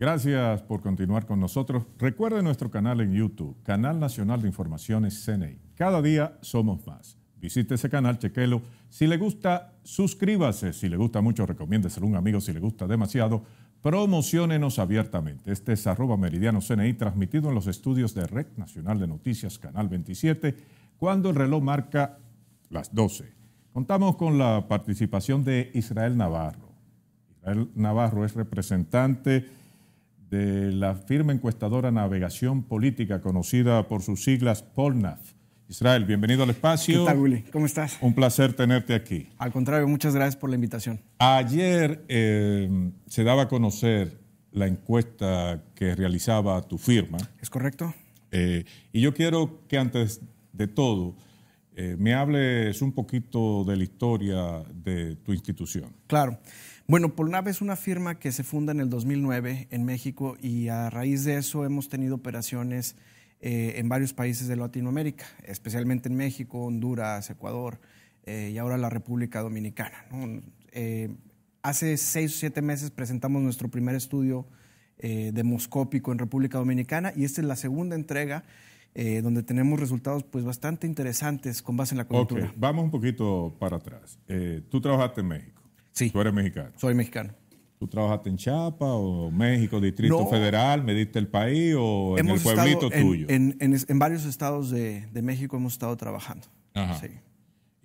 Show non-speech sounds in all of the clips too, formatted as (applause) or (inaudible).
Gracias por continuar con nosotros. Recuerde nuestro canal en YouTube, Canal Nacional de Informaciones CNI. Cada día somos más. Visite ese canal, chequelo. Si le gusta, suscríbase. Si le gusta mucho, recomiéndese a un amigo. Si le gusta demasiado, promocionenos abiertamente. Este es arroba meridiano CNI, transmitido en los estudios de Red Nacional de Noticias, Canal 27, cuando el reloj marca las 12. Contamos con la participación de Israel Navarro. Israel Navarro es representante de la firma encuestadora Navegación Política, conocida por sus siglas POLNAF. Israel, bienvenido al espacio. ¿Qué tal, Willy? ¿Cómo estás? Un placer tenerte aquí. Al contrario, muchas gracias por la invitación. Ayer eh, se daba a conocer la encuesta que realizaba tu firma. ¿Es correcto? Eh, y yo quiero que antes de todo eh, me hables un poquito de la historia de tu institución. Claro. Bueno, Polnave es una firma que se funda en el 2009 en México y a raíz de eso hemos tenido operaciones eh, en varios países de Latinoamérica, especialmente en México, Honduras, Ecuador eh, y ahora la República Dominicana. Eh, hace seis o siete meses presentamos nuestro primer estudio demoscópico en República Dominicana y esta es la segunda entrega. donde tenemos resultados pues bastante interesantes con base en la cultura. vamos un poquito para atrás. tú trabajaste en México. Tú eres mexicano. Soy mexicano. ¿Tú trabajaste en Chiapas o México, Distrito Federal? ¿Mediste el país o en el pueblito tuyo? En, en, varios estados de, México hemos estado trabajando.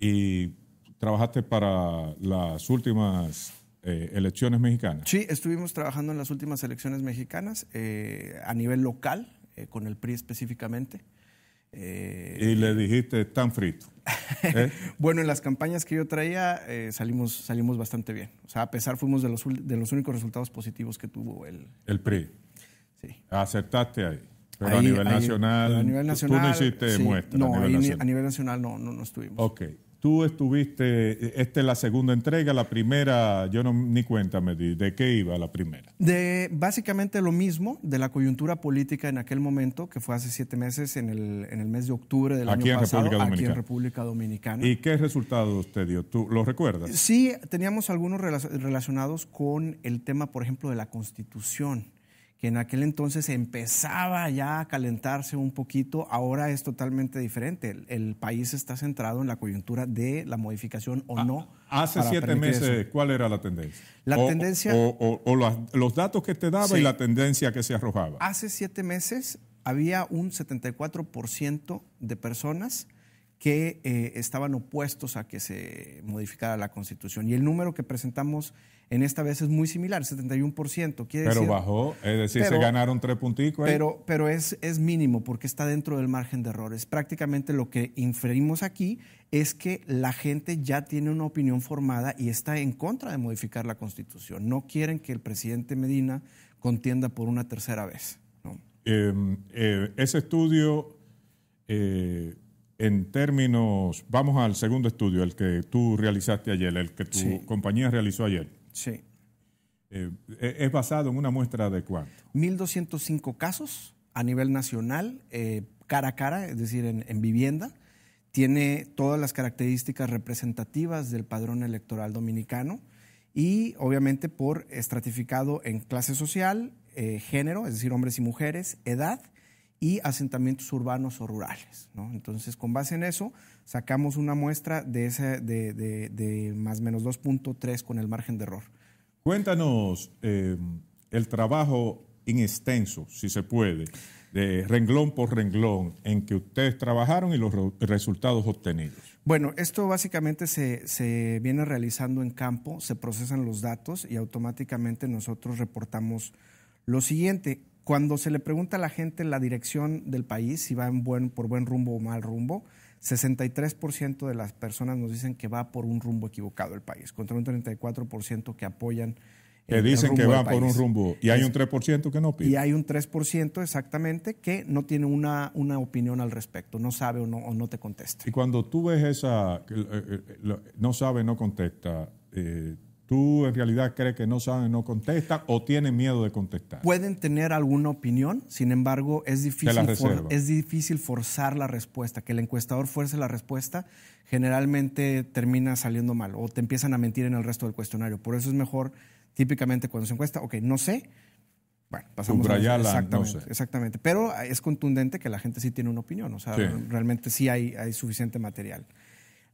¿Y trabajaste para las últimas eh, elecciones mexicanas? Sí, estuvimos trabajando en las últimas elecciones mexicanas eh, a nivel local, eh, con el PRI específicamente. Eh, y le dijiste, tan frito (laughs) ¿Eh? bueno, en las campañas que yo traía eh, salimos, salimos bastante bien. O sea, a pesar fuimos de los, de los únicos resultados positivos que tuvo el, el PRI. Sí. Aceptaste ahí. Pero a, nivel nacional, a nivel nacional. Tú no hiciste muestra. No, a nivel, nacional. no, no, no estuvimos. Ok. Tú estuviste, esta es la segunda entrega, la primera, yo no ni di de qué iba la primera. De básicamente lo mismo, de la coyuntura política en aquel momento, que fue hace siete meses, en el, en el mes de octubre del año pasado, aquí en República Dominicana. ¿Y qué resultado usted dio? ¿Tú lo recuerdas? Sí, teníamos algunos relacionados con el tema, por ejemplo, de la Constitución que en aquel entonces empezaba ya a calentarse un poquito, ahora es totalmente diferente. El, país está centrado en la coyuntura de la modificación o ah, no. Hace siete meses, ¿cuál era la tendencia? La tendencia... O, los datos que te daba y la tendencia que se arrojaba. Hace siete meses había un 74% de personas que eh, estaban opuestos a que se modificara la Constitución. Y el número que presentamos en esta vez es muy similar, 71%. Quiere pero bajó, es decir, se ganaron tres punticos. Pero, pero es, es mínimo porque está dentro del margen de errores. Prácticamente lo que inferimos aquí es que la gente ya tiene una opinión formada y está en contra de modificar la constitución. No quieren que el presidente Medina contienda por una tercera vez. Em, eh, ese estudio... Eh, en términos, vamos al segundo estudio, el que tú realizaste ayer, el que tu compañía realizó ayer. Sí. es eh, basado en una muestra adecuada? 1.205 casos a nivel nacional, eh, cara a cara, es decir, en, vivienda. Tiene todas las características representativas del padrón electoral dominicano y obviamente por estratificado en clase social, eh, género, es decir, hombres y mujeres, edad y asentamientos urbanos o rurales. Entonces, con base en eso, sacamos una muestra de, ese, de, más o menos 2.3 con el margen de error. Cuéntanos eh, el trabajo en extenso, si se puede, de renglón por renglón, en que ustedes trabajaron y los resultados obtenidos. Bueno, esto básicamente se, se viene realizando en campo, se procesan los datos y automáticamente nosotros reportamos lo siguiente, cuando se le pregunta a la gente la dirección del país, si va en buen, por buen rumbo o mal rumbo, 63% de las personas nos dicen que va por un rumbo equivocado el país, contra un 34% que apoyan. Que dicen que va por un rumbo. Y hay un 3% que no pide. Y hay un 3% exactamente que no tiene una, una opinión al respecto, no sabe o no, no te contesta. Y cuando tú ves esa, eh, eh, no sabe, no contesta, eh, tú en realidad crees que no saben, no contestan o tienen miedo de contestar. Pueden tener alguna opinión, sin embargo, es difícil, forzar la respuesta. Que el encuestador fuerce la respuesta generalmente termina saliendo mal o te empiezan a mentir en el resto del cuestionario. Por eso es mejor, típicamente cuando se encuesta, ok, no sé. Bueno, pasamos a exactamente, exactamente. Pero es contundente que la gente sí tiene una opinión, o sea, realmente sí hay suficiente material.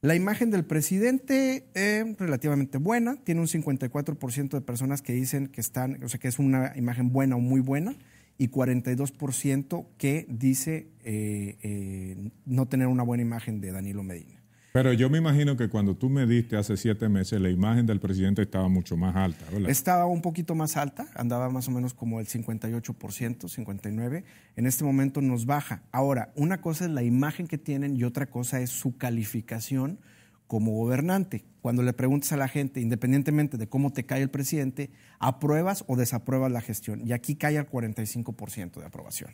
La imagen del presidente es eh, relativamente buena, tiene un 54% de personas que dicen que están, o sea, que es una imagen buena o muy buena y 42% que dice eh, eh, no tener una buena imagen de Danilo Medina. Pero yo me imagino que cuando tú me diste hace siete meses, la imagen del presidente estaba mucho más alta, Estaba un poquito más alta, andaba más o menos como el 58%, 59%. En este momento nos baja. Ahora, una cosa es la imagen que tienen y otra cosa es su calificación como gobernante. Cuando le preguntas a la gente, independientemente de cómo te cae el presidente, ¿apruebas o desapruebas la gestión? Y aquí cae al 45% de aprobación.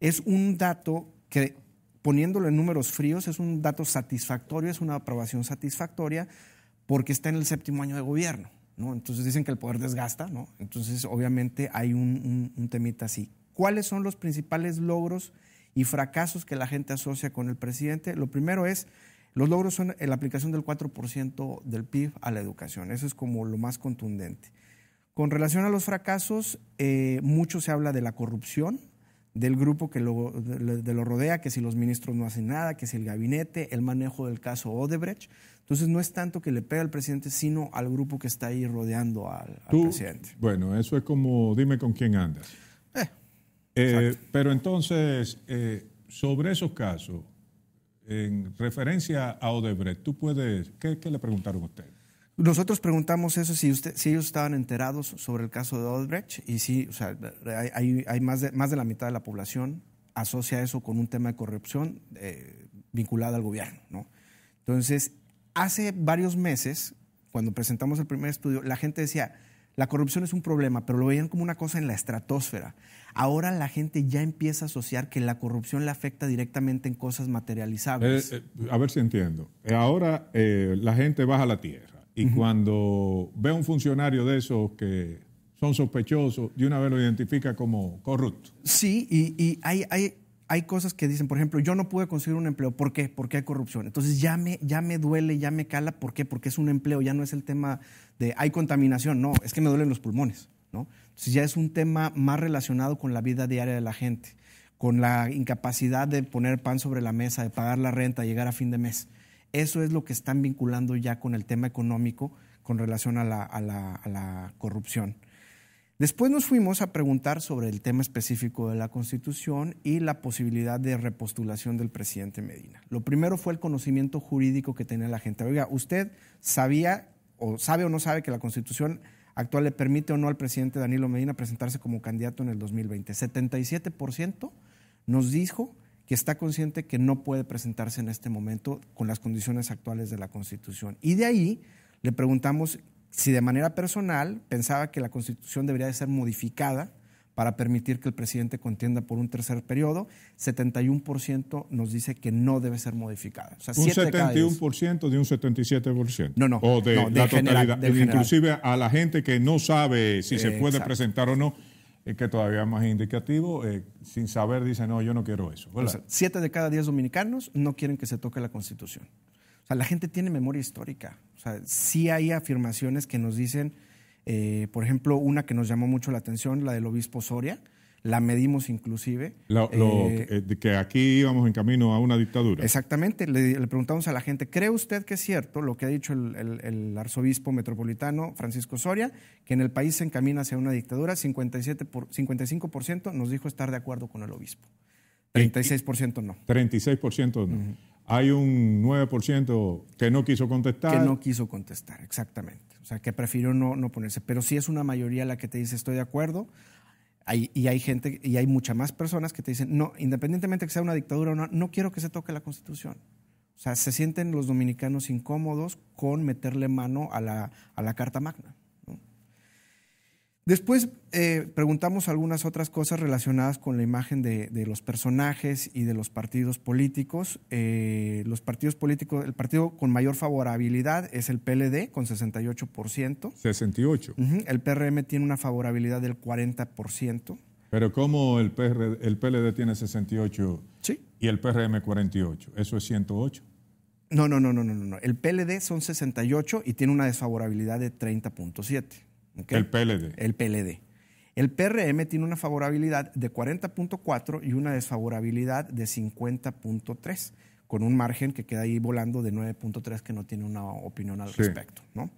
Es un dato que poniéndolo en números fríos, es un dato satisfactorio, es una aprobación satisfactoria, porque está en el séptimo año de gobierno. ¿no? Entonces dicen que el poder desgasta, ¿no? entonces obviamente hay un, temita así. ¿Cuáles son los principales logros y fracasos que la gente asocia con el presidente? Lo primero es los logros son la aplicación del 4% del PIB a la educación. Eso es como lo más contundente. Con relación a los fracasos, eh, mucho se habla de la corrupción, del grupo que lo, lo rodea, que si los ministros no hacen nada, que si el gabinete, el manejo del caso Odebrecht. Entonces no es tanto que le pega al presidente, sino al grupo que está ahí rodeando al, presidente. Bueno, eso es como dime con quién andas. Eh, eh, pero entonces, eh, sobre esos casos, en referencia a Odebrecht, tú puedes, ¿qué, le preguntaron a usted? Nosotros preguntamos eso si, usted, si ellos estaban enterados sobre el caso de Odebrecht y si o hay, más, de, más de la mitad de la población asocia eso con un tema de corrupción eh, vinculado al gobierno. Entonces, hace varios meses, cuando presentamos el primer estudio, la gente decía, la corrupción es un problema, pero lo veían como una cosa en la estratosfera. Ahora la gente ya empieza a asociar que la corrupción le afecta directamente en cosas materializables. Eh, eh, a ver si entiendo. Ahora eh, la gente baja a la tierra y cuando ve un funcionario de esos que son sospechosos, de una vez lo identifica como corrupto. Sí, y, hay, hay, hay, cosas que dicen, por ejemplo, yo no pude conseguir un empleo. ¿Por qué? Porque hay corrupción. Entonces ya me, ya me duele, ya me cala. ¿Por qué? Porque es un empleo, ya no es el tema de hay contaminación. No, es que me duelen los pulmones. ¿no? Entonces ya es un tema más relacionado con la vida diaria de la gente, con la incapacidad de poner pan sobre la mesa, de pagar la renta, llegar a fin de mes. Eso es lo que están vinculando ya con el tema económico con relación a la, corrupción. Después nos fuimos a preguntar sobre el tema específico de la Constitución y la posibilidad de repostulación del presidente Medina. Lo primero fue el conocimiento jurídico que tenía la gente. Oiga, ¿usted sabía o sabe o no sabe que la Constitución actual le permite o no al presidente Danilo Medina presentarse como candidato en el 2020? 77% nos dijo que está consciente que no puede presentarse en este momento con las condiciones actuales de la Constitución. Y de ahí le preguntamos si de manera personal pensaba que la Constitución debería de ser modificada para permitir que el presidente contienda por un tercer periodo, 71% nos dice que no debe ser modificada. un 71% de un 77%. No, no. O de la totalidad. inclusive a la gente que no sabe si se puede presentar o no, que todavía más indicativo, eh, sin saber dice, no, yo no quiero eso. siete de cada diez dominicanos no quieren que se toque la Constitución. O sea, la gente tiene memoria histórica. O sea, sí hay afirmaciones que nos dicen, eh, por ejemplo, una que nos llamó mucho la atención, la del obispo Soria, la medimos inclusive. Eh, eh, que, aquí íbamos en camino a una dictadura. Exactamente, le, preguntamos a la gente, ¿cree usted que es cierto lo que ha dicho el, arzobispo metropolitano Francisco Soria, que en el país se encamina hacia una dictadura? 57 por, 55% nos dijo estar de acuerdo con el obispo, 36% no. 36% no. Hay un 9% que no quiso contestar. Que no quiso contestar, exactamente. O sea, que prefirió no, no ponerse. Pero sí es una mayoría la que te dice estoy de acuerdo. Hay, y hay gente, y hay muchas más personas que te dicen, no, independientemente que sea una dictadura o no, no quiero que se toque la constitución. O sea, se sienten los dominicanos incómodos con meterle mano a la, a la Carta Magna. Después eh, preguntamos algunas otras cosas relacionadas con la imagen de, los personajes y de los partidos políticos. Eh, los partidos políticos, el partido con mayor favorabilidad es el PLD con 68%. 68. El PRM tiene una favorabilidad del 40%. Pero ¿cómo el, PLD tiene 68 y el PRM 48? ¿Eso es 108? No, no, no, no, no, no. El PLD son 68 y tiene una desfavorabilidad de 30.7. El PLD. El PLD. El PRM tiene una favorabilidad de 40.4 y una desfavorabilidad de 50.3, con un margen que queda ahí volando de 9.3 que no tiene una opinión al respecto. ¿no?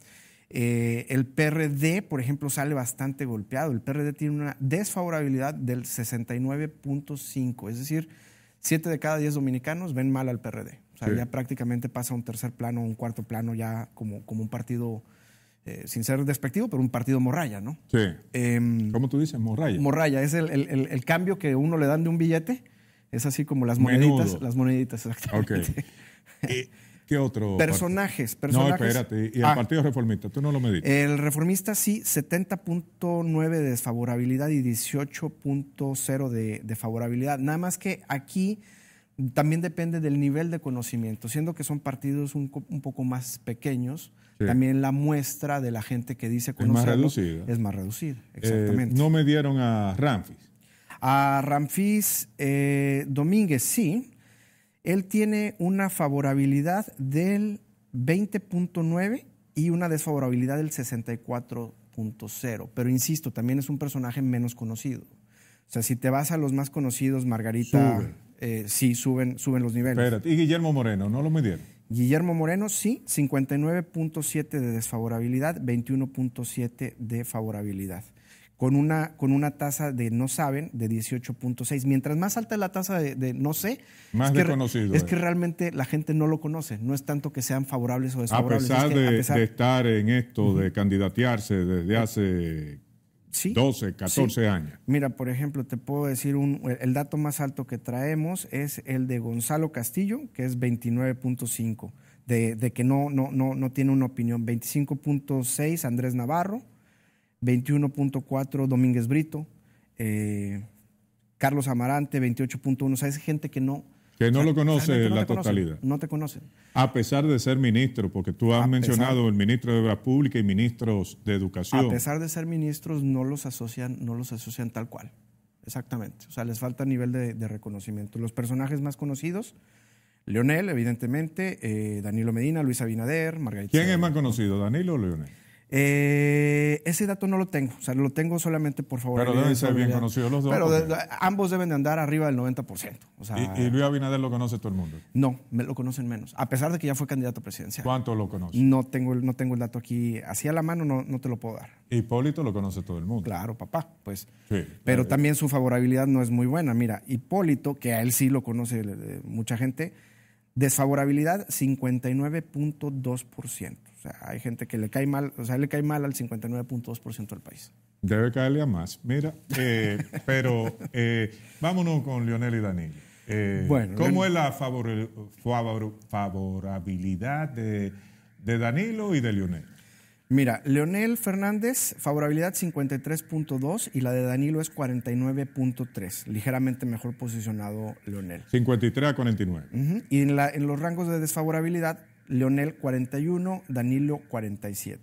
Eh, el PRD, por ejemplo, sale bastante golpeado. El PRD tiene una desfavorabilidad del 69.5, es decir, 7 de cada 10 dominicanos ven mal al PRD. O sea, ya prácticamente pasa a un tercer plano, un cuarto plano, ya como, como un partido eh, sin ser despectivo, pero un partido morralla, ¿no? Sí. Em, ¿Cómo tú dices? Morralla. Morralla, es el, cambio que uno le dan de un billete. Es así como las moneditas. Las moneditas, exactamente. ¿Qué otro? Personajes, personajes. No, espérate. ¿Y el ah. Partido Reformista? ¿Tú no lo meditas? El Reformista sí, 70.9 de desfavorabilidad y 18.0 de, de favorabilidad. Nada más que aquí también depende del nivel de conocimiento, siendo que son partidos un poco más pequeños también la muestra de la gente que dice conocerlo es más reducida. Eh, exactamente. no me dieron a Ramfis. A Ramfis eh, Domínguez, sí. Él tiene una favorabilidad del 20.9 y una desfavorabilidad del 64.0. Pero insisto, también es un personaje menos conocido. O sea, si te vas a los más conocidos, Margarita, eh, sí, suben, suben los niveles. Y Guillermo Moreno, ¿no lo midieron? Guillermo Moreno, sí, 59.7 de desfavorabilidad, 21.7 de favorabilidad, con una, con una tasa de no saben de 18.6. Mientras más alta es la tasa de, no sé, más es, que, eh. realmente la gente no lo conoce, no es tanto que sean favorables o desfavorables. A pesar, de, estar en esto, de candidatearse desde eh. hace 12, 14 años. Mira, por ejemplo, te puedo decir un, el dato más alto que traemos es el de Gonzalo Castillo, que es 29.5, de, que no, no, no, no tiene una opinión. 25.6 Andrés Navarro, 21.4 Domínguez Brito, eh, Carlos Amarante, 28.1. O sea, es gente que no... Que no lo conoce la totalidad. no te conocen. A pesar de ser ministro, porque tú has mencionado el ministro de Obras Públicas y ministros de Educación. A pesar de ser ministros, no los asocian, no los asocian tal cual. Exactamente. O sea, les falta nivel de, reconocimiento. Los personajes más conocidos, Leonel, evidentemente, eh, Danilo Medina, Luis Abinader, Margarita. ¿Quién es más conocido, Danilo o Leonel? Eh, ese dato no lo tengo, o sea, lo tengo solamente por favor. Pero deben ser bien conocidos los dos. Pero ambos deben de andar arriba del 90%. ¿Y, Luis Abinader lo conoce todo el mundo? No, me lo conocen menos, a pesar de que ya fue candidato a presidencia. ¿Cuánto lo conoce? No tengo, no tengo el dato aquí, así a la mano no, no te lo puedo dar. Hipólito lo conoce todo el mundo. Claro, papá, pues. pero eh, eh. también su favorabilidad no es muy buena. Mira, Hipólito, que a él sí lo conoce mucha gente, desfavorabilidad 59.2% hay gente que le cae mal, o sea, le cae mal al 59.2% del país. Debe caerle a más. Mira, eh, (laughs) pero eh, vámonos con Lionel y Danilo. Eh, ¿Cómo es la favorabilidad de, Danilo y de Lionel? Mira, Leonel Fernández, favorabilidad 53.2 y la de Danilo es 49.3. Ligeramente mejor posicionado Leonel. 53 a 49. Y en, los rangos de desfavorabilidad, Leonel 41, Danilo 47.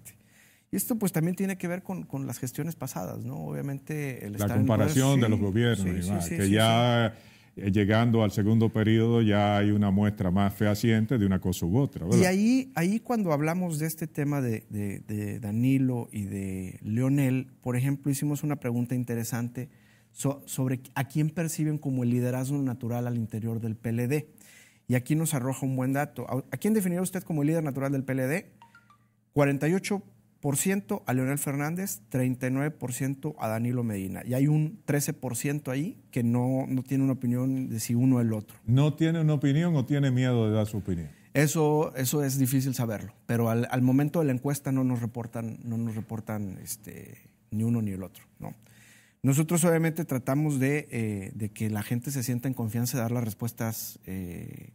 Y esto pues también tiene que ver con, las gestiones pasadas, ¿no? Obviamente el La comparación de los gobiernos, que ya eh, llegando al segundo periodo ya hay una muestra más fehaciente de una cosa u otra. ¿verdad? Y ahí, ahí cuando hablamos de este tema de, de, Danilo y de Leonel, por ejemplo, hicimos una pregunta interesante sobre a quién perciben como el liderazgo natural al interior del PLD. Y aquí nos arroja un buen dato. ¿A quién definirá usted como líder natural del PLD? 48% a Leonel Fernández, 39% a Danilo Medina. Y hay un 13% ahí que no, no tiene una opinión de si uno o el otro. ¿No tiene una opinión o tiene miedo de dar su opinión? Eso, eso es difícil saberlo, pero al, momento de la encuesta no nos reportan, no nos reportan este, ni uno ni el otro. ¿no? Nosotros obviamente tratamos de, eh, que la gente se sienta en confianza de dar las respuestas eh,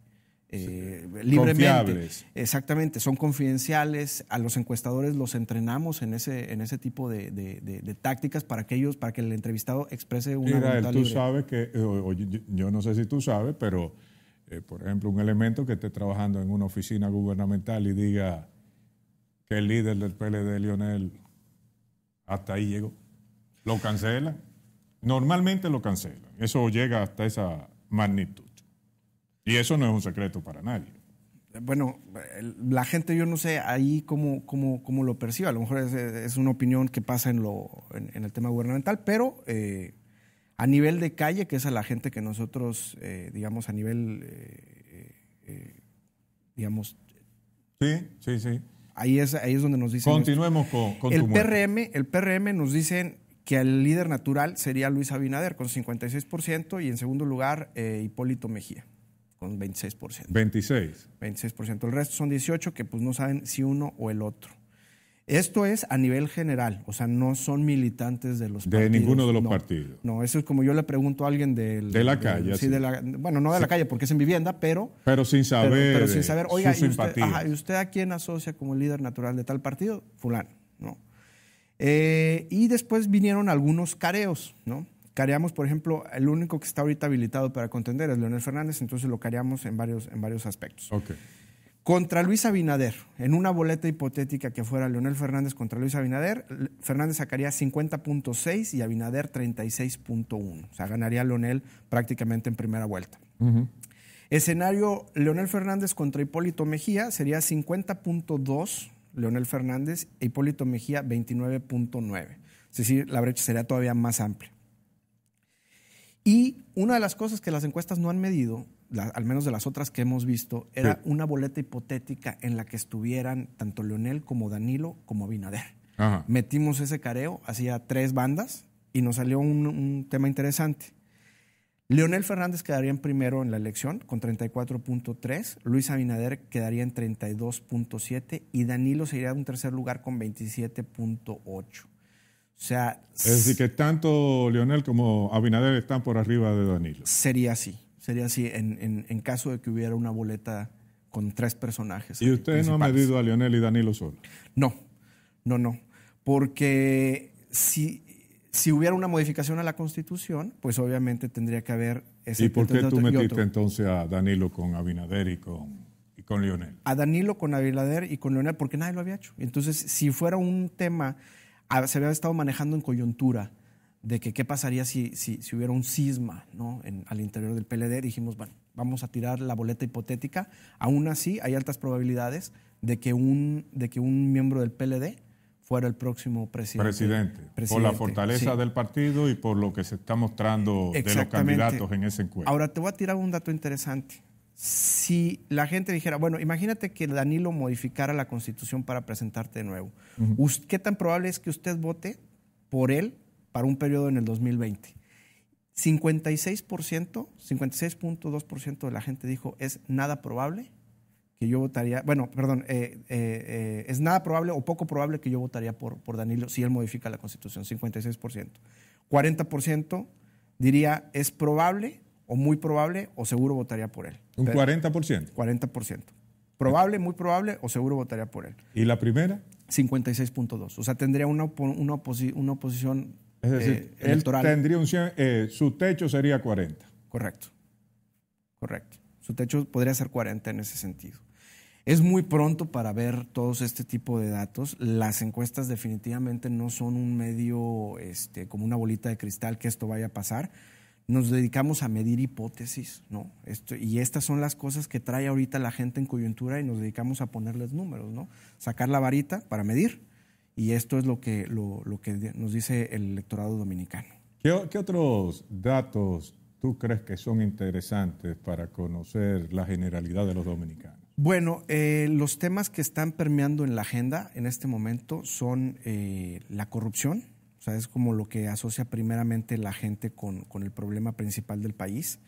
eh, libremente. Exactamente, son confidenciales. A los encuestadores los entrenamos en ese, en ese tipo de, tácticas para que ellos, para que el entrevistado exprese una Mira, tú sabes que, eh, yo, no sé si tú sabes, pero eh, por ejemplo, un elemento que esté trabajando en una oficina gubernamental y diga que el líder del PLD, Lionel, hasta ahí llegó. Lo cancela. Normalmente lo cancelan. Eso llega hasta esa magnitud. Y eso no es un secreto para nadie. Bueno, la gente, yo no sé ahí cómo, cómo, cómo lo percibe. A lo mejor es, una opinión que pasa en, lo, en, el tema gubernamental, pero eh, a nivel de calle, que es a la gente que nosotros, eh, digamos, a nivel, eh, digamos... Sí, sí, sí. Ahí es, ahí es donde nos dicen... Continuemos con, el PRM, El PRM nos dicen que el líder natural sería Luis Abinader con 56% y en segundo lugar Hipólito Mejía. Son 26%. 26. 26%. El resto son 18 que pues no saben si uno o el otro. Esto es a nivel general, o sea, no son militantes de los partidos. De ninguno de los partidos. No, eso es como yo le pregunto a alguien del... De la calle. de bueno, no de la calle porque es en vivienda, pero... Pero sin saber. Pero, eh, sin saber, oiga, y usted, a quién asocia como líder natural de tal partido? Fulano, ¿no? Eh, y después vinieron algunos careos, ¿no? Careamos, por ejemplo, el único que está ahorita habilitado para contender es Leonel Fernández, entonces lo careamos en varios, en varios aspectos. Okay. Contra Luis Abinader, en una boleta hipotética que fuera Leonel Fernández contra Luis Abinader, Fernández sacaría 50.6 y Abinader 36.1. O sea, ganaría Leonel prácticamente en primera vuelta. Escenario Leonel Fernández contra Hipólito Mejía sería 50.2 Leonel Fernández e Hipólito Mejía 29.9. Es decir, la brecha sería todavía más amplia. Y una de las cosas que las encuestas no han medido, al menos de las otras que hemos visto, era una boleta hipotética en la que estuvieran tanto Leonel como Danilo como Abinader. Metimos ese careo, hacía tres bandas y nos salió un, tema interesante. Leonel Fernández quedaría en primero en la elección con 34.3, Luis Abinader quedaría en 32.7 y Danilo se iría un tercer lugar con 27.8. O sea, es decir, que tanto Leonel como Abinader están por arriba de Danilo. Sería así, sería así en, caso de que hubiera una boleta con tres personajes. ¿Y usted no ha medido a Lionel y Danilo solo? No, no, no. Porque si, hubiera una modificación a la Constitución, pues obviamente tendría que haber ese ¿Y por qué tú metiste entonces a Danilo con Abinader y con, y con Leonel? A Danilo con Abinader y con Leonel, porque nadie lo había hecho. Entonces, si fuera un tema se había estado manejando en coyuntura de que qué pasaría si, si, hubiera un sisma ¿no? en, al interior del PLD. Dijimos, bueno, vamos a tirar la boleta hipotética. Aún así, hay altas probabilidades de que un, de que un miembro del PLD fuera el próximo presidente. Presidente. por la fortaleza del partido y por lo que se está mostrando de los candidatos en ese encuentro. Ahora, te voy a tirar un dato interesante si la gente dijera, bueno, imagínate que Danilo modificara la constitución para presentarte de nuevo, ¿qué tan probable es que usted vote por él para un periodo en el 2020? 56%, 56.2% de la gente dijo es nada probable que yo votaría, bueno, perdón, eh, eh, eh, es nada probable o poco probable que yo votaría por, por Danilo si él modifica la constitución, 56%. 40% diría es probable o muy probable o seguro votaría por él. ¿Un 40%? 40%. Probable, muy probable o seguro votaría por él. ¿Y la primera? 56.2. O sea, tendría una, una, oposición es decir, eh, electoral. tendría un, eh, su techo sería 40. Correcto. Correcto. Su techo podría ser 40 en ese sentido. Es muy pronto para ver todos este tipo de datos. Las encuestas definitivamente no son un medio este, como una bolita de cristal que esto vaya a pasar nos dedicamos a medir hipótesis, ¿no? Esto, y estas son las cosas que trae ahorita la gente en coyuntura y nos dedicamos a ponerles números, ¿no? Sacar la varita para medir. Y esto es lo que, lo, que nos dice el electorado dominicano. ¿Qué, otros datos tú crees que son interesantes para conocer la generalidad de los dominicanos? Bueno, eh, los temas que están permeando en la agenda en este momento son eh, la corrupción, sea, es como lo que asocia primeramente la gente con, el problema principal del país.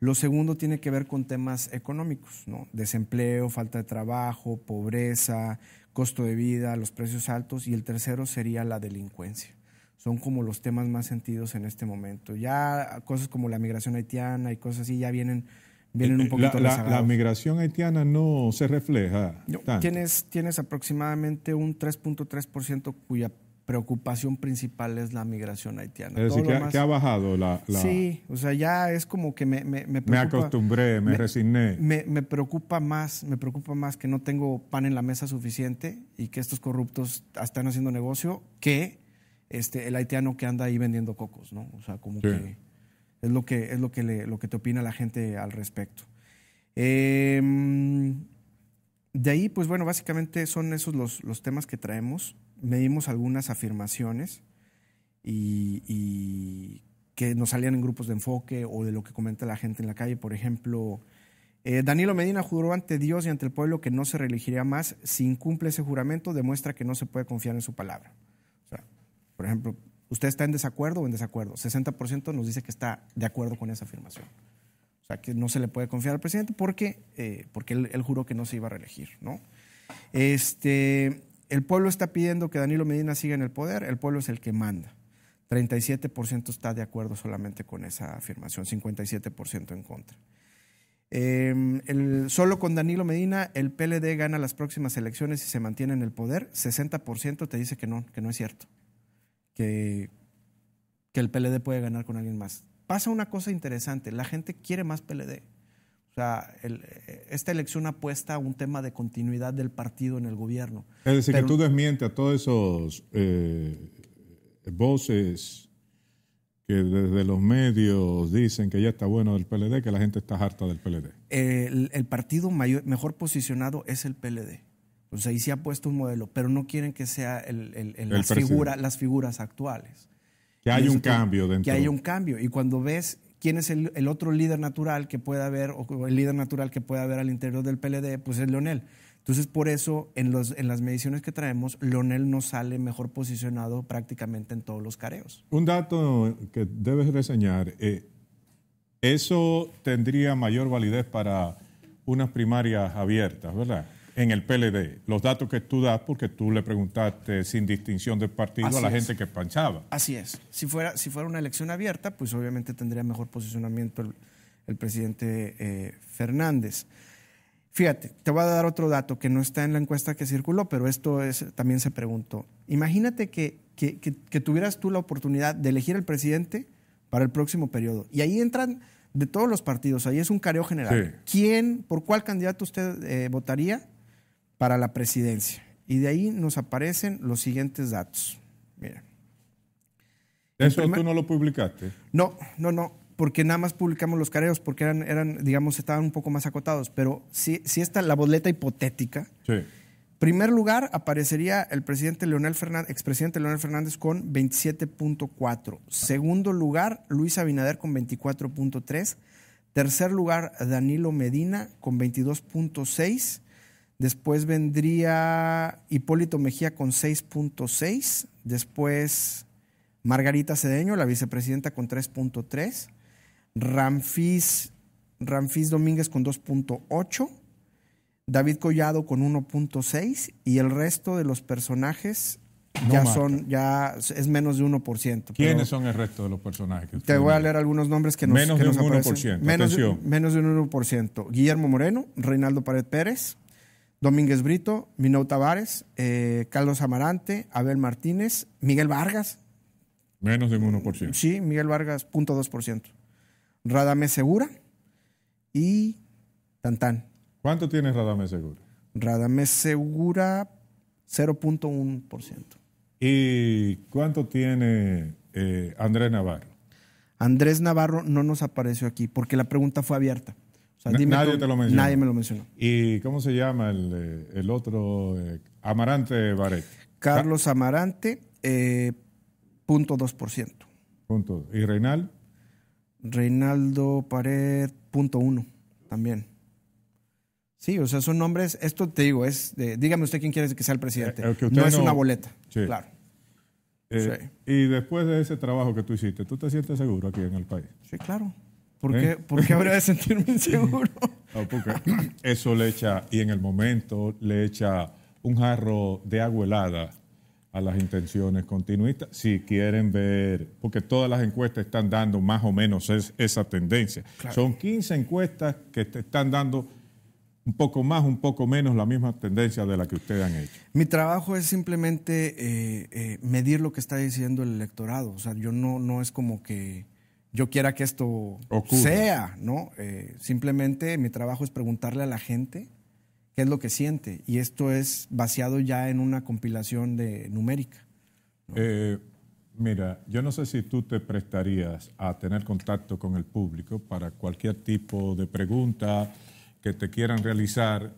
Lo segundo tiene que ver con temas económicos, ¿no? Desempleo, falta de trabajo, pobreza, costo de vida, los precios altos. Y el tercero sería la delincuencia. Son como los temas más sentidos en este momento. Ya cosas como la migración haitiana y cosas así ya vienen vienen un eh, eh, poquito la, la, la, migración haitiana no se refleja. Tienes, tienes aproximadamente un 3.3% cuya preocupación principal es la migración haitiana. Es decir, que, ha bajado la, Sí, o sea, ya es como que me, me, acostumbré, me, resigné. Me, preocupa más, me preocupa más que no tengo pan en la mesa suficiente y que estos corruptos están haciendo negocio que este, el haitiano que anda ahí vendiendo cocos, ¿no? O sea, como que es lo que es lo que, lo que te opina la gente al respecto. Em, de ahí, pues bueno, básicamente son esos los, los temas que traemos medimos algunas afirmaciones y, que nos salían en grupos de enfoque o de lo que comenta la gente en la calle. Por ejemplo, eh, Danilo Medina juró ante Dios y ante el pueblo que no se reelegiría más. Si incumple ese juramento, demuestra que no se puede confiar en su palabra. O por ejemplo, ¿usted está en desacuerdo o en desacuerdo? 60% nos dice que está de acuerdo con esa afirmación. O sea, que no se le puede confiar al presidente porque, eh, porque él, él, juró que no se iba a reelegir, ¿no? Este, el pueblo está pidiendo que Danilo Medina siga en el poder, el pueblo es el que manda. 37% está de acuerdo solamente con esa afirmación, 57% en contra. Em, solo con Danilo Medina, el PLD gana las próximas elecciones y se mantiene en el poder. 60% te dice que no, que no es cierto, que el PLD puede ganar con alguien más. Pasa una cosa interesante, la gente quiere más PLD. O sea, eh, esta elección apuesta a un tema de continuidad del partido en el gobierno. Es decir, que tú desmientes a todos esos eh, voces que desde los medios dicen que ya está bueno el PLD, que la gente está harta del PLD. El, el partido mejor posicionado es el PLD. O sea, ahí sí ha puesto un modelo, pero no quieren que sea las, figura, las figuras actuales. Que haya un cambio dentro. Que hay un cambio. Y cuando ves ¿Quién es el, otro líder natural que pueda haber, o el líder natural que pueda haber al interior del PLD? Pues es Leonel. Entonces, por eso, en, las mediciones que traemos, Leonel no sale mejor posicionado prácticamente en todos los careos. Un dato que debes reseñar, eh, eso tendría mayor validez para unas primarias abiertas, ¿verdad? en el PLD. Los datos que tú das, porque tú le preguntaste sin distinción de partido a la gente que panchaba. Así es. Si fuera, si fuera una elección abierta, pues obviamente tendría mejor posicionamiento el, presidente eh, Fernández. Fíjate, te voy a dar otro dato que no está en la encuesta que circuló, pero esto es, también se preguntó. Imagínate que, tuvieras tú la oportunidad de elegir al presidente para el próximo periodo. Y ahí entran de todos los partidos, ahí es un careo general. ¿Quién, por cuál candidato usted eh, votaría para la presidencia. Y de ahí nos aparecen los siguientes datos. Mira. ¿Eso tú no lo publicaste? No, no, no, porque nada más publicamos los careos, porque eran, eran digamos, estaban un poco más acotados. Pero si, sí está la boleta hipotética. Sí. Primer lugar aparecería el presidente Leonel Fernández, expresidente Leonel Fernández con 27.4. Segundo lugar, Luis Abinader con 24.3. Tercer lugar, Danilo Medina con 22.6. Después vendría Hipólito Mejía con 6.6. Después Margarita Cedeño, la vicepresidenta, con 3.3. Ramfis, Ramfis Domínguez con 2.8. David Collado con 1.6 y el resto de los personajes ya son, ya es menos de 1%. ¿Quiénes son el resto de los personajes? Te voy a leer algunos nombres que nos Menos Menos, menos de un 1%. Guillermo Moreno, Reinaldo Pared Pérez, Domínguez Brito, Minot Tavares, eh, Carlos Amarante, Abel Martínez, Miguel Vargas. Menos de un 1%. Sí, Miguel Vargas, 0.2%. Radame Segura y Tantán. ¿Cuánto tiene Radame Segura? Radame Segura, 0.1%. ¿Y cuánto tiene eh, Andrés Navarro? Andrés Navarro no nos apareció aquí porque la pregunta fue abierta nadie te lo mencionó. me lo mencionó. ¿Y cómo se llama el, eh, otro? Eh, Amarante Baret. Carlos Amarante, eh, 2%. ¿Y Reinal? Reinaldo Pared, punto 1 también. Sí, o sea, son nombres, esto te digo, es dígame usted quién quiere que sea el presidente. Eh, no, es una boleta, claro. Y después de ese trabajo que tú hiciste, ¿tú te sientes seguro aquí en el país? Sí, claro. ¿Eh? ¿Por, qué, habría de (laughs) sentirme inseguro? porque eso le echa, y en el momento le echa un jarro de agua helada a las intenciones continuistas, si quieren ver, porque todas las encuestas están dando más o menos esa tendencia. Son 15 encuestas que están dando un poco más, un poco menos la misma tendencia de la que ustedes han hecho. Mi trabajo es simplemente eh, eh, medir lo que está diciendo el electorado, o sea, yo no, no es como que yo quiera que esto sea, ¿no? Eh, simplemente mi trabajo es preguntarle a la gente qué es lo que siente. Y esto es vaciado ya en una compilación de numérica. Eh, mira, yo no sé si tú te prestarías a tener contacto con el público para cualquier tipo de pregunta que te quieran realizar,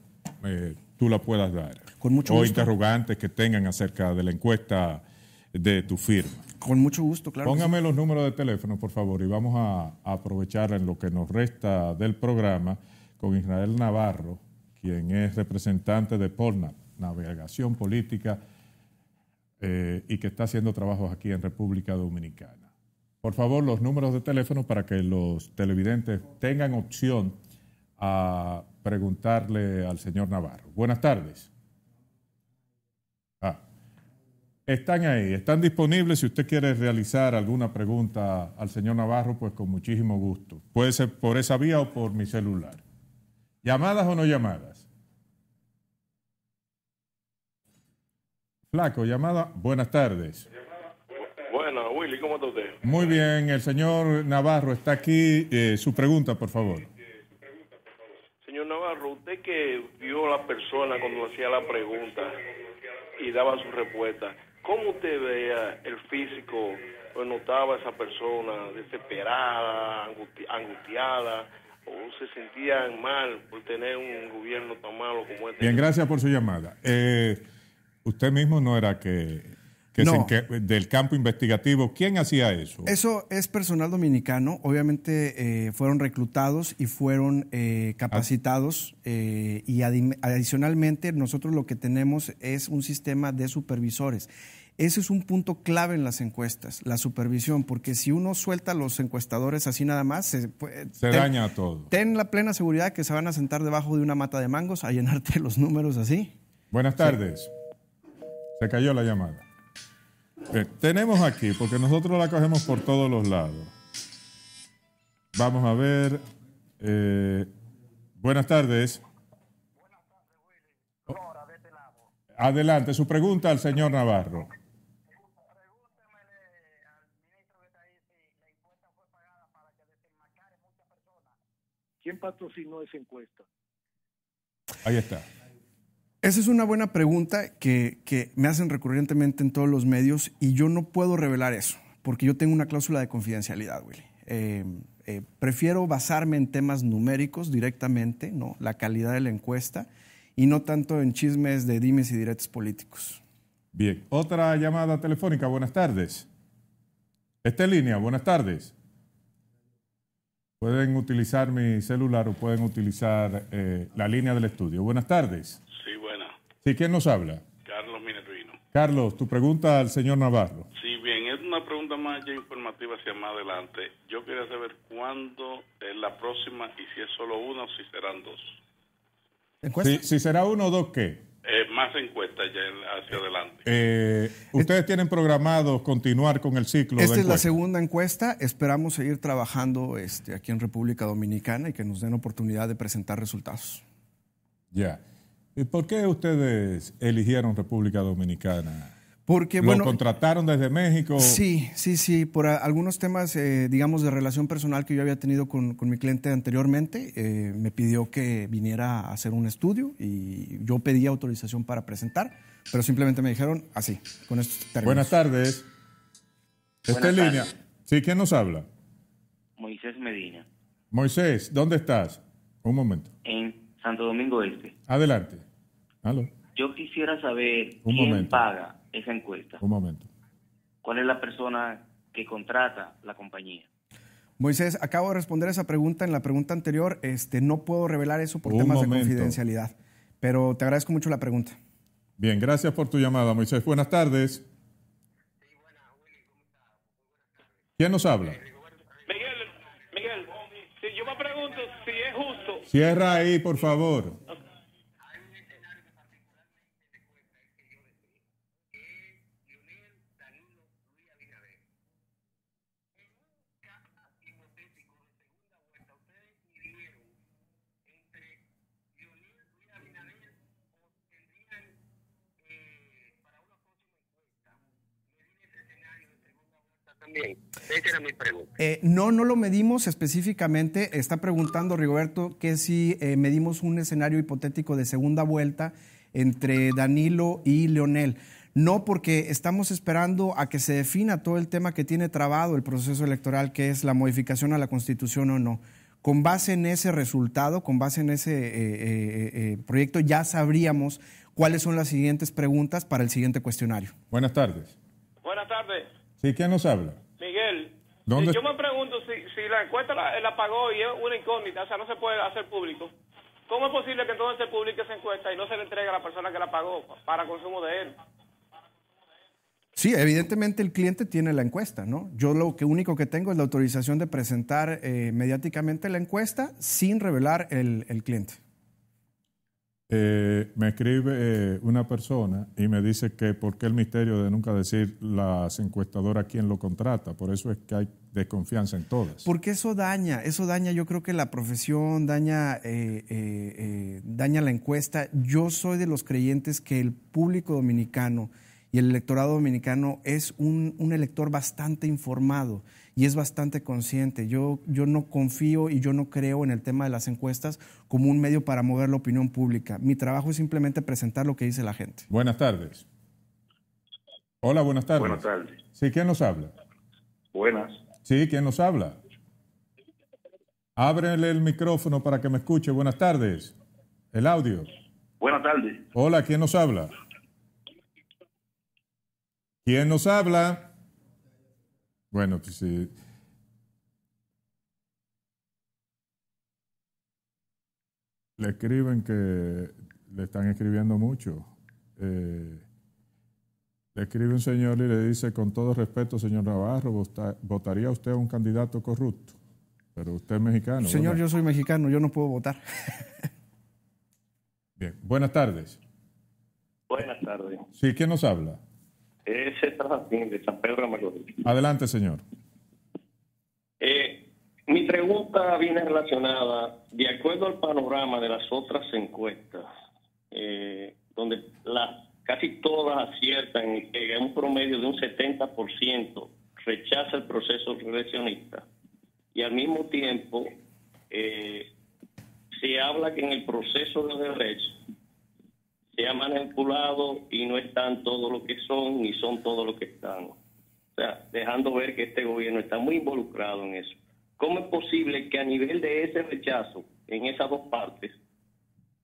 eh, tú la puedas dar. Con mucho o interrogantes que tengan acerca de la encuesta de tu firma. Con mucho gusto, claro. Póngame los números de teléfono, por favor, y vamos a, aprovechar en lo que nos resta del programa con Israel Navarro, quien es representante de Polna, Navegación Política, eh, y que está haciendo trabajos aquí en República Dominicana. Por favor, los números de teléfono para que los televidentes tengan opción a preguntarle al señor Navarro. Buenas tardes. Ah están ahí, están disponibles. Si usted quiere realizar alguna pregunta al señor Navarro, pues con muchísimo gusto. Puede ser por esa vía o por mi celular. ¿Llamadas o no llamadas? Flaco, llamada. Buenas tardes. Bueno, Willy, ¿cómo está usted? Muy bien, el señor Navarro está aquí. Eh, su pregunta, por favor. Señor Navarro, usted que vio a la persona cuando hacía la pregunta y daba su respuesta. ¿Cómo usted veía el físico o notaba a esa persona desesperada, angustiada, o se sentían mal por tener un gobierno tan malo como este? Bien, gracias por su llamada. Eh, usted mismo no era que que eh, del campo investigativo. ¿Quién hacía eso? Eso es personal dominicano. Obviamente eh, fueron reclutados y fueron eh, ah. capacitados. y adicionalmente, nosotros lo que tenemos es un sistema de supervisores. Ese es un punto clave en las encuestas, la supervisión, porque si uno suelta a los encuestadores así nada más, se, daña se daña todo. Ten la plena seguridad que se van a sentar debajo de una mata de mangos a llenarte (laughs) los números así. Buenas tardes. Se cayó la llamada. Eh, tenemos aquí, porque nosotros la cogemos por todos los lados. Vamos a ver. buenas eh, tardes. Buenas tardes, Adelante, su pregunta al señor Navarro. ¿Quién patrocinó esa encuesta? Ahí está. Esa es una buena pregunta que, me hacen recurrentemente en todos los medios y yo no puedo revelar eso, porque yo tengo una cláusula de confidencialidad, Willy. Em, eh, prefiero basarme en temas numéricos directamente, ¿no? la calidad de la encuesta, y no tanto en chismes de dimes y directos políticos. Bien, otra llamada telefónica, buenas tardes. Esta en línea, buenas tardes. Pueden utilizar mi celular o pueden utilizar eh, la línea del estudio. Buenas tardes. Sí, Sí, ¿quién nos habla? Carlos Minervino. Carlos, tu pregunta al señor Navarro. Si bien, es una pregunta más ya informativa hacia más adelante. Yo quería saber cuándo es la próxima y si es solo una o si serán dos. Si, si, será uno o dos, ¿qué? Eh, más encuestas ya hacia adelante. Eh, Ustedes tienen programado continuar con el ciclo. Esta es la segunda encuesta. Esperamos seguir trabajando este, aquí en República Dominicana y que nos den oportunidad de presentar resultados. Ya. ¿Y por qué ustedes eligieron República Dominicana? Porque, ¿Lo contrataron desde México? Sí, sí, sí, por algunos temas, eh, digamos, de relación personal que yo había tenido con, mi cliente anteriormente, eh, me pidió que viniera a hacer un estudio y yo pedí autorización para presentar, pero simplemente me dijeron así, con estos términos. Buenas tardes. Está en línea. Sí, ¿quién nos habla? Moisés Medina. Moisés, ¿dónde estás? Un momento. En Santo Domingo Este. Adelante. Yo quisiera saber quién paga esa encuesta. Un momento. ¿Cuál es la persona que contrata la compañía? Moisés, acabo de responder esa pregunta en la pregunta anterior. Este, no puedo revelar eso por temas de confidencialidad, pero te agradezco mucho la pregunta. Bien, gracias por tu llamada, Moisés. Buenas tardes. ¿Quién nos habla? Miguel, Miguel, si yo me pregunto si es justo. Cierra ahí, por favor. Esa era mi pregunta. Eh, no, no lo medimos específicamente. Está preguntando Rigoberto que si eh, medimos un escenario hipotético de segunda vuelta entre Danilo y Leonel. No, porque estamos esperando a que se defina todo el tema que tiene trabado el proceso electoral, que es la modificación a la Constitución o no. Con base en ese resultado, con base en ese eh, proyecto, ya sabríamos cuáles son las siguientes preguntas para el siguiente cuestionario. Buenas tardes. Buenas tardes. Sí, ¿quién nos habla? Miguel. Yo me pregunto si, la encuesta la, pagó y es una incógnita, o sea, no se puede hacer público. ¿Cómo es posible que entonces se publique esa encuesta y no se le entregue a la persona que la pagó para consumo de él? Sí, evidentemente el cliente tiene la encuesta, ¿no? Yo lo que único que tengo es la autorización de presentar eh, mediáticamente la encuesta sin revelar el cliente. Eh, me escribe eh, una persona y me dice que por qué el misterio de nunca decir las encuestadoras quién lo contrata. Por eso es que hay desconfianza en todas. Porque eso daña, eso daña yo creo que la profesión, daña, eh, daña la encuesta. Yo soy de los creyentes que el público dominicano y el electorado dominicano es un elector bastante informado y es bastante consciente. Yo, yo no confío y yo no creo en el tema de las encuestas como un medio para mover la opinión pública. Mi trabajo es simplemente presentar lo que dice la gente. Buenas tardes. Hola, buenas tardes. Buenas tardes. Sí, ¿quién nos habla? Buenas. Sí, ¿quién nos habla? Ábrele el micrófono para que me escuche. Buenas tardes. El audio. Buenas tardes. Hola, ¿quién nos habla? ¿Quién nos habla? Bueno, pues le escriben que le están escribiendo mucho. Eh, le escribe un señor y le dice, con todo respeto, señor Navarro, ¿votaría usted a un candidato corrupto? Pero usted es mexicano. Señor, yo soy mexicano, yo no puedo votar. Bien, buenas tardes. Buenas tardes. Sí, ¿quién nos habla? Es San Adelante, señor. Eh, mi pregunta viene relacionada, de acuerdo al panorama de las otras encuestas, eh, donde las casi todas aciertan que un promedio de un 70% rechaza el proceso regresionista y al mismo tiempo eh, se habla que en el proceso de derecho se ha manipulado y no están todo lo que son ni son todos lo que están. O sea, dejando ver que este gobierno está muy involucrado en eso. ¿Cómo es posible que a nivel de ese rechazo, en esas dos partes,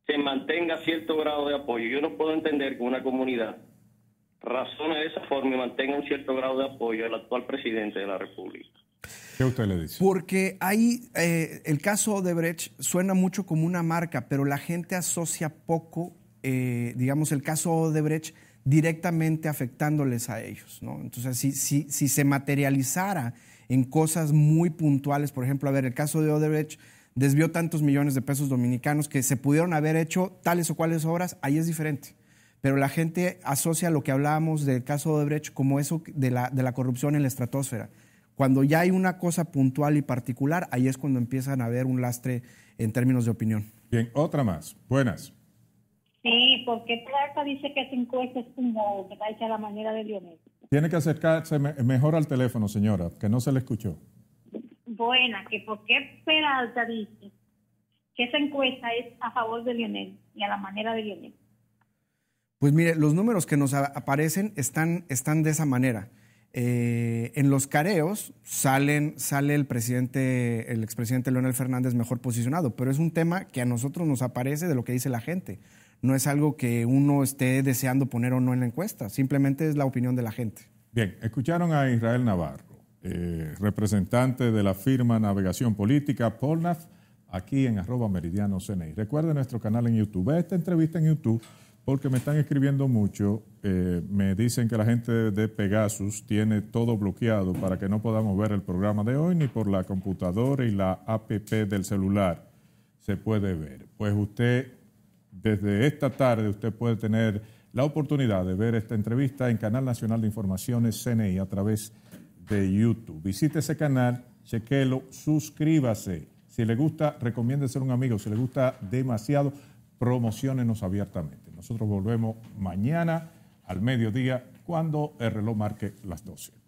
se mantenga cierto grado de apoyo? Yo no puedo entender que una comunidad razone de esa forma y mantenga un cierto grado de apoyo al actual presidente de la República. ¿Qué usted le dice? Porque ahí eh, el caso de Brecht suena mucho como una marca, pero la gente asocia poco eh, digamos, el caso Odebrecht directamente afectándoles a ellos. Entonces, si, se materializara en cosas muy puntuales, por ejemplo, a ver, el caso de Odebrecht desvió tantos millones de pesos dominicanos que se pudieron haber hecho tales o cuales obras, ahí es diferente. Pero la gente asocia lo que hablábamos del caso Odebrecht como eso de la, corrupción en la estratosfera. Cuando ya hay una cosa puntual y particular, ahí es cuando empiezan a haber un lastre en términos de opinión. Bien, otra más. Buenas. Sí, porque plata dice que esa encuesta es como que está a la manera de Lionel. Tiene que acercarse mejor al teléfono, señora, que no se le escuchó. Buena, que qué Peralta dice que esa encuesta es a favor de Lionel y a la manera de Lionel. Pues mire, los números que nos aparecen están, están de esa manera. Eh, en los careos salen, sale el presidente, el expresidente Leonel Fernández mejor posicionado, pero es un tema que a nosotros nos aparece de lo que dice la gente no es algo que uno esté deseando poner o no en la encuesta, simplemente es la opinión de la gente. Bien, escucharon a Israel Navarro, eh, representante de la firma Navegación Política, Polnaf, aquí en arroba meridiano CNI. Recuerden nuestro canal en YouTube, Ve esta entrevista en YouTube porque me están escribiendo mucho, eh, me dicen que la gente de Pegasus tiene todo bloqueado para que no podamos ver el programa de hoy ni por la computadora y la APP del celular se puede ver. Pues usted desde esta tarde usted puede tener la oportunidad de ver esta entrevista en Canal Nacional de Informaciones CNI a través de YouTube. Visite ese canal, chequelo, suscríbase. Si le gusta, recomiende ser un amigo. Si le gusta demasiado, promocionenos abiertamente. Nosotros volvemos mañana al mediodía cuando el reloj marque las 12.